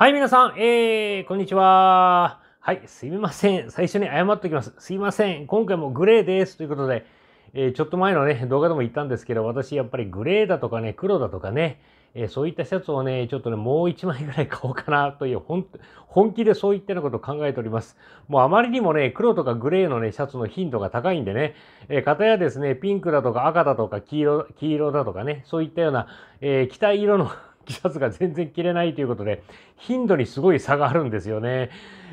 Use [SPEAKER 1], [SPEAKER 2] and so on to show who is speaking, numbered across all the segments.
[SPEAKER 1] はい、皆さん、えー、こんにちは。はい、すみません。最初に謝っておきます。すいません。今回もグレーです。ということで、えー、ちょっと前のね、動画でも言ったんですけど、私、やっぱりグレーだとかね、黒だとかね、えー、そういったシャツをね、ちょっとね、もう一枚ぐらい買おうかなという、ほん、本気でそういったようなことを考えております。もうあまりにもね、黒とかグレーのね、シャツの頻度が高いんでね、えー、片やですね、ピンクだとか赤だとか黄色、黄色だとかね、そういったような、えー、着たい色のシャツが全然着れないということで、頻度にすごい差があるんですよね。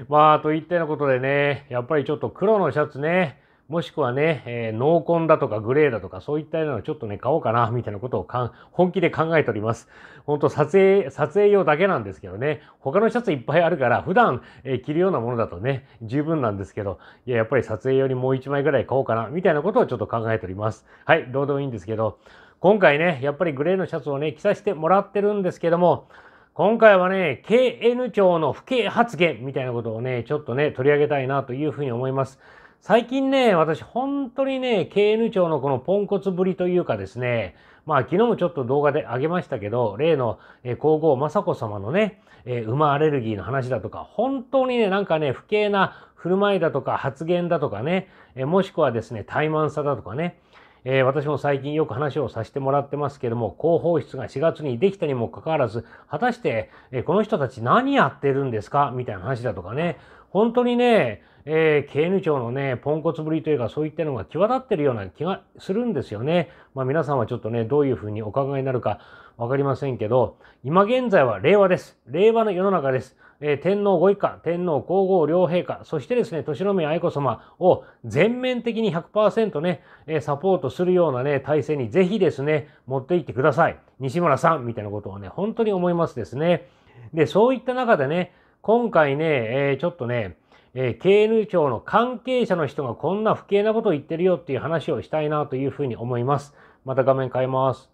[SPEAKER 1] まあ、といったようなことでね、やっぱりちょっと黒のシャツね、もしくはね、えー、濃紺だとかグレーだとか、そういったようなのちょっとね、買おうかな、みたいなことをかん本気で考えております。本当撮影、撮影用だけなんですけどね、他のシャツいっぱいあるから、普段、えー、着るようなものだとね、十分なんですけど、いや、やっぱり撮影用にもう一枚ぐらい買おうかな、みたいなことをちょっと考えております。はい、どうでもいいんですけど、今回ね、やっぱりグレーのシャツをね、着させてもらってるんですけども、今回はね、KN 長の不敬発言みたいなことをね、ちょっとね、取り上げたいなというふうに思います。最近ね、私本当にね、KN 庁のこのポンコツぶりというかですね、まあ昨日もちょっと動画であげましたけど、例の皇后雅子様のね、え馬アレルギーの話だとか、本当にね、なんかね、不敬な振る舞いだとか発言だとかね、えもしくはですね、怠慢さだとかね、えー、私も最近よく話をさせてもらってますけども、広報室が4月にできたにもかかわらず、果たして、えー、この人たち何やってるんですかみたいな話だとかね、本当にね、えー、KN 庁のね、ポンコツぶりというか、そういったのが際立ってるような気がするんですよね。まあ皆さんはちょっとね、どういうふうにお考えになるかわかりませんけど、今現在は令和です。令和の世の中です。え天皇ご一家、天皇皇后両陛下、そしてですね、年宮愛子様を全面的に100%ね、えサポートするようなね、体制にぜひですね、持っていってください。西村さんみたいなことをね、本当に思いますですね。で、そういった中でね、今回ね、えちょっとね、え委員庁の関係者の人がこんな不敬なことを言ってるよっていう話をしたいなというふうに思います。また画面変えます。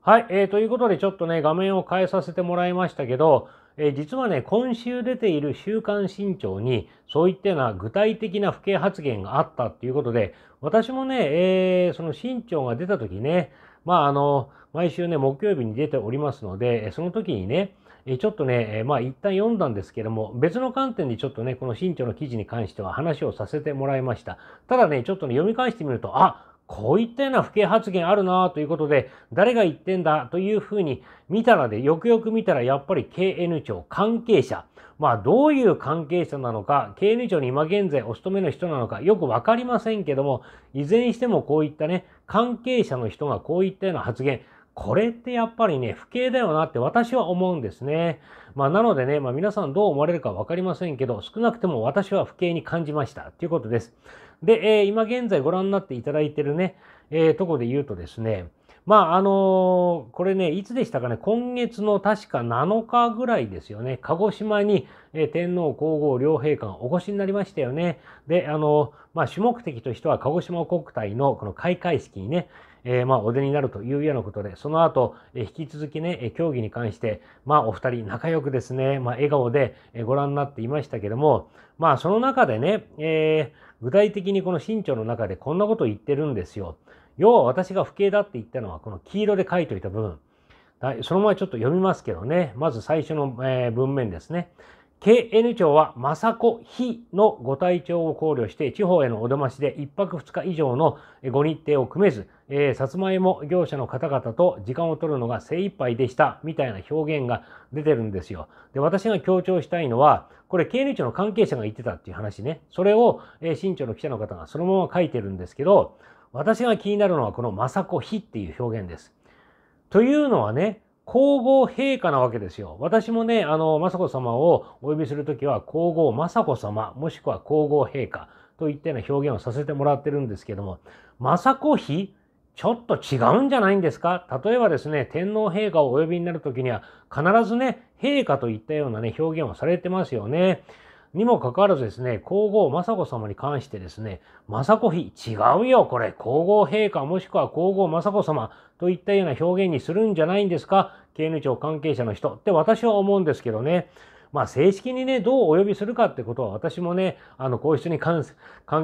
[SPEAKER 1] はい、えー、ということでちょっとね、画面を変えさせてもらいましたけど、え実はね、今週出ている週刊新潮に、そういったような具体的な不敬発言があったっていうことで、私もね、えー、その新潮が出た時ね、まああの、毎週ね、木曜日に出ておりますので、その時にね、ちょっとね、まあ一旦読んだんですけども、別の観点でちょっとね、この新潮の記事に関しては話をさせてもらいました。ただね、ちょっとね、読み返してみると、あこういったような不敬発言あるなということで、誰が言ってんだというふうに見たらで、よくよく見たらやっぱり KN 庁関係者、まあどういう関係者なのか、KN 庁に今現在お勤めの人なのかよくわかりませんけども、いずれにしてもこういったね、関係者の人がこういったような発言、これってやっぱりね、不敬だよなって私は思うんですね。まあなのでね、まあ皆さんどう思われるかわかりませんけど、少なくても私は不敬に感じましたということです。で、えー、今現在ご覧になっていただいてるね、えー、とこで言うとですね、まあ、あのー、これね、いつでしたかね、今月の確か7日ぐらいですよね、鹿児島に、えー、天皇皇后両陛下がお越しになりましたよね。で、あのー、まあ、主目的としては、鹿児島国体のこの開会式にね、えー、まあ、お出になるというようなことで、その後、え引き続きね、競技に関して、まあ、お二人仲良くですね、まあ、笑顔でご覧になっていましたけども、まあ、その中でね、えー、具体的にこの新潮の中でこんなことを言ってるんですよ。要は私が不敬だって言ったのは、この黄色で書いといた部分。そのままちょっと読みますけどね、まず最初の文面ですね。KN 庁は雅子非のご体調を考慮して地方へのお出ましで1泊2日以上のご日程を組めず、えー、さつまいも業者の方々と時間を取るのが精一杯でしたみたいな表現が出てるんですよ。で私が強調したいのはこれ KN 庁の関係者が言ってたっていう話ねそれを、えー、新庁の記者の方がそのまま書いてるんですけど私が気になるのはこの雅子非っていう表現です。というのはね皇后陛下なわけですよ。私もね、あの、雅子様をお呼びするときは、皇后雅子様、もしくは皇后陛下といったような表現をさせてもらってるんですけども、雅子妃ちょっと違うんじゃないんですか例えばですね、天皇陛下をお呼びになるときには、必ずね、陛下といったようなね、表現をされてますよね。にもかかわらずですね、皇后雅子様に関してですね、雅子妃、違うよ、これ、皇后陛下もしくは皇后雅子様といったような表現にするんじゃないんですか、刑務庁関係者の人って私は思うんですけどね。まあ、正式にね、どうお呼びするかってことは、私もね、あの、皇室に関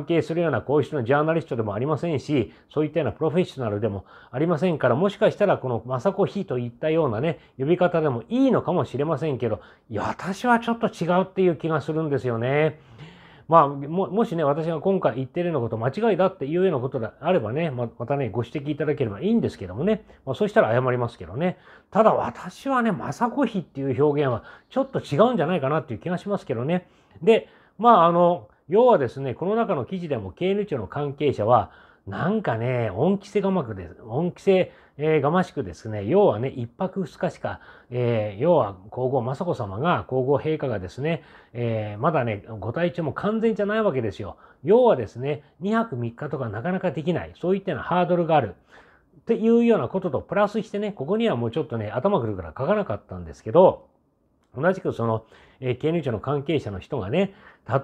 [SPEAKER 1] 係するような皇室のジャーナリストでもありませんし、そういったようなプロフェッショナルでもありませんから、もしかしたら、この雅子妃といったようなね、呼び方でもいいのかもしれませんけど、いや、私はちょっと違うっていう気がするんですよね。まあ、ももしね、私が今回言ってるようなこと間違いだっていうようなことであればね、ままたね、ご指摘いただければいいんですけどもね、まあ、そしたら謝りますけどね。ただ私はね、雅子妃っていう表現はちょっと違うんじゃないかなっていう気がしますけどね。で、まあ、あの、要はですね、この中の記事でも経営長の関係者は、なんかね、恩着せがまくです。恩着せ、えー、がましくですね、要はね、一泊二日しか、えー、要は皇后雅子様が、皇后陛下がですね、えー、まだね、ご体調も完全じゃないわけですよ。要はですね、2泊3日とかなかなかできない。そういったようなハードルがある。っていうようなことと、プラスしてね、ここにはもうちょっとね、頭くるから書かなかったんですけど、同じくその、えー、権利庁の関係者の人がね、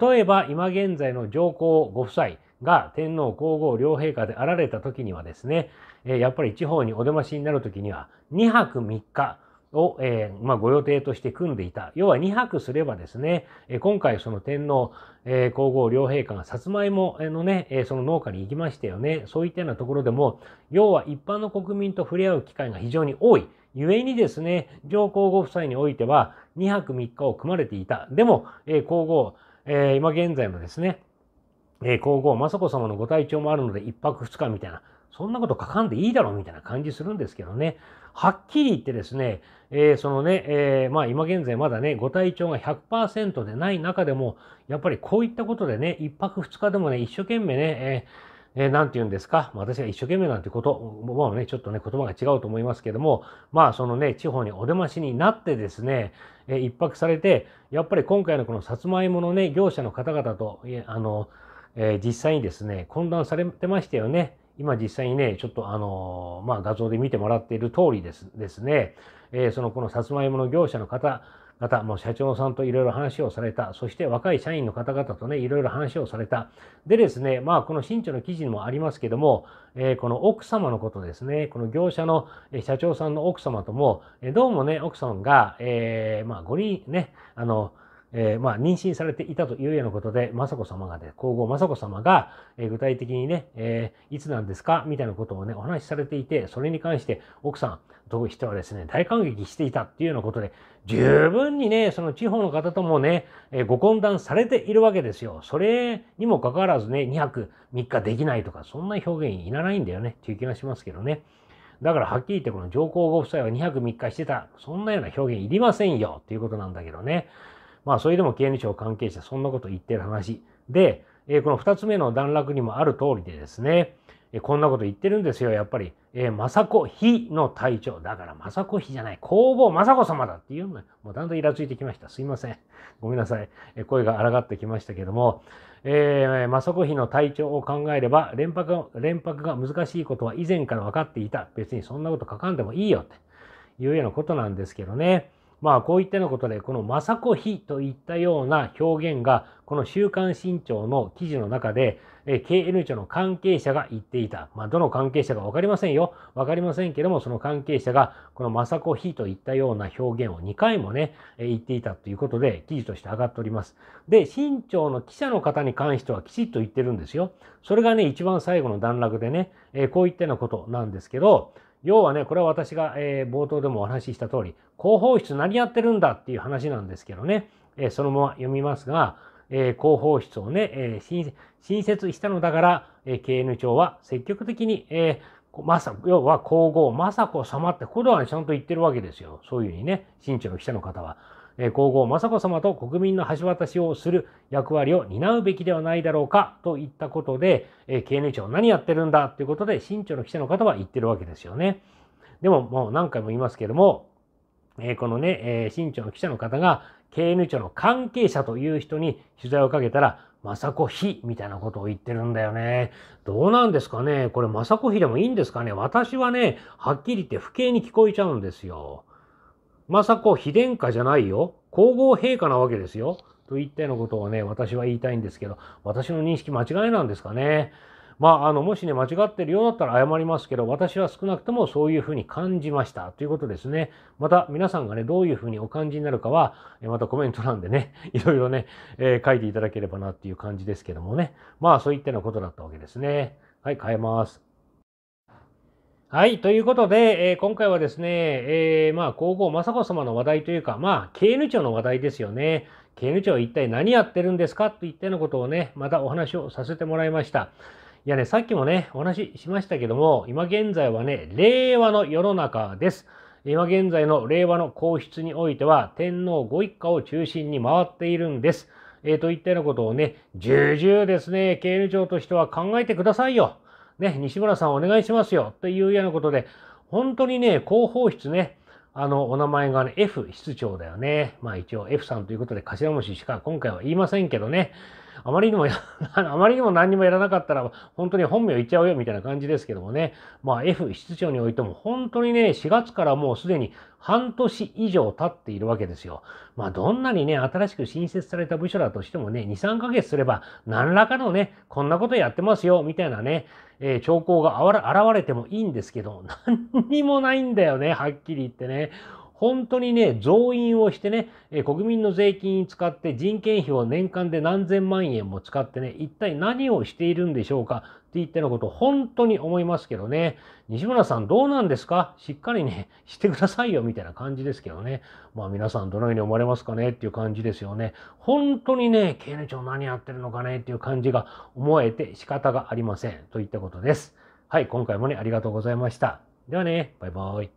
[SPEAKER 1] 例えば今現在の上皇ご夫妻が天皇皇后両陛下であられた時にはですね、えー、やっぱり地方にお出ましになる時には2泊3日、を、えー、まあ、ご予定として組んでいた。要は2泊すればですね、え今回その天皇、えー、皇后両陛下がさつまいものね、えその農家に行きましたよね。そういったようなところでも、要は一般の国民と触れ合う機会が非常に多い。故にですね、上皇后夫妻においては2泊3日を組まれていた。でも、えー、皇后、えー、今現在のですね、えー、皇后雅子様のご体調もあるので1泊2日みたいな、そんなこと書かんでいいだろうみたいな感じするんですけどね。はっきり言ってですね、えー、そのね、えー、まあ今現在まだね、ご体調が100%でない中でも、やっぱりこういったことでね、1泊2日でもね、一生懸命ね、えーえー、なんて言うんですか、まあ、私が一生懸命なんてこと、もうね、ちょっとね、言葉が違うと思いますけども、まあ、そのね、地方にお出ましになってですね、えー、一泊されて、やっぱり今回のこのさつまいものね、業者の方々と、えー、あの、えー、実際にですね、混乱されてましたよね。今実際にね、ちょっとあのー、まあ、画像で見てもらっている通りですですね、えー、そのこのさつまいもの業者の方、また、もう社長さんといろいろ話をされた、そして若い社員の方々とね、いろいろ話をされた。でですね、まあ、この新潮の記事にもありますけども、えー、この奥様のことですね、この業者の社長さんの奥様とも、どうもね、奥さんが、えー、まあ、ご人、ね、あの、えー、まあ、妊娠されていたというようなことで、雅子様がで、ね、皇后雅子様が、えー、具体的にね、えー、いつなんですかみたいなことをね、お話しされていて、それに関して奥さんとしてはですね、大感激していたっていうようなことで、十分にね、その地方の方ともね、えご懇談されているわけですよ。それにもかかわらずね、2泊3日できないとか、そんな表現いらないんだよね、という気がしますけどね。だからはっきり言ってこの上皇ご夫妻は2泊3日してた、そんなような表現いりませんよっていうことなんだけどね。まあ、それでも刑務庁関係者、そんなこと言ってる話。で、えー、この2つ目の段落にもある通りでですね、えー、こんなこと言ってるんですよ、やっぱり。えー、政子妃の隊長。だから雅子妃じゃない、工房雅子様だっていうのが、もうだんだんイラついてきました。すいません。ごめんなさい。え声が荒ってきましたけども、えー、政子妃の体調を考えれば連泊、連泊が難しいことは以前から分かっていた。別にそんなこと書かんでもいいよっていうようなことなんですけどね。まあこういったようなことでこの「政子妃といったような表現がこの「週刊新潮」の記事の中で KN 庁の関係者が言っていた、まあ、どの関係者か分かりませんよ分かりませんけどもその関係者がこの「政子妃といったような表現を2回もね言っていたということで記事として上がっております。で新潮の記者の方に関してはきちっと言ってるんですよ。それがね一番最後の段落でねこういったようなことなんですけど要はね、これは私が、えー、冒頭でもお話しした通り、広報室何やってるんだっていう話なんですけどね、えー、そのまま読みますが、えー、広報室をね、えー、新設したのだから、えー、KN 長は積極的に、えー、まさ、要は皇后雅子様ってことは、ちゃんと言ってるわけですよ。そういうふうにね、新の記者の方は。皇后雅子様と国民の橋渡しをする役割を担うべきではないだろうかといったことで、え経年長何やってるんだということで、新潮の記者の方は言ってるわけですよね。でももう何回も言いますけども、えこのね、え新潮の記者の方が KN 長の関係者という人に取材をかけたら、雅子妃みたいなことを言ってるんだよね。どうなんですかねこれ雅子妃でもいいんですかね私はね、はっきり言って不敬に聞こえちゃうんですよ。さ子非殿下じゃないよ。皇后陛下なわけですよ。といったようなことをね、私は言いたいんですけど、私の認識間違いなんですかね。まあ、あの、もしね、間違ってるようだったら謝りますけど、私は少なくともそういうふうに感じました。ということですね。また、皆さんがね、どういうふうにお感じになるかは、またコメント欄でね、いろいろね、えー、書いていただければなっていう感じですけどもね。まあ、そういったようなことだったわけですね。はい、変えます。はい。ということで、えー、今回はですね、えー、まあ、皇后雅子様の話題というか、まあ、経務長の話題ですよね。経務は一体何やってるんですかといったようなことをね、またお話をさせてもらいました。いやね、さっきもね、お話ししましたけども、今現在はね、令和の世の中です。今現在の令和の皇室においては、天皇ご一家を中心に回っているんです。えー、といったようなことをね、重々ですね、経務長としては考えてくださいよ。ね、西村さんお願いしますよというようなことで、本当にね、広報室ね、あの、お名前がね、F 室長だよね。まあ一応 F さんということで頭文字しか今回は言いませんけどね。あまりにも あまりにも何にもやらなかったら、本当に本名言っちゃうよみたいな感じですけどもね、まあ F 室長においても本当にね、4月からもうすでに半年以上経っているわけですよ。まあどんなにね、新しく新設された部署だとしてもね、2、3ヶ月すれば何らかのね、こんなことやってますよ、みたいなね、えー、兆候が現れてもいいんですけど、何にもないんだよね、はっきり言ってね。本当にね、増員をしてね、え国民の税金に使って人件費を年間で何千万円も使ってね、一体何をしているんでしょうかって言ってのこと、本当に思いますけどね。西村さんどうなんですかしっかりね、してくださいよみたいな感じですけどね。まあ皆さんどのように思われますかねっていう感じですよね。本当にね、経理長何やってるのかねっていう感じが思えて仕方がありませんといったことです。はい、今回もね、ありがとうございました。ではね、バイバーイ。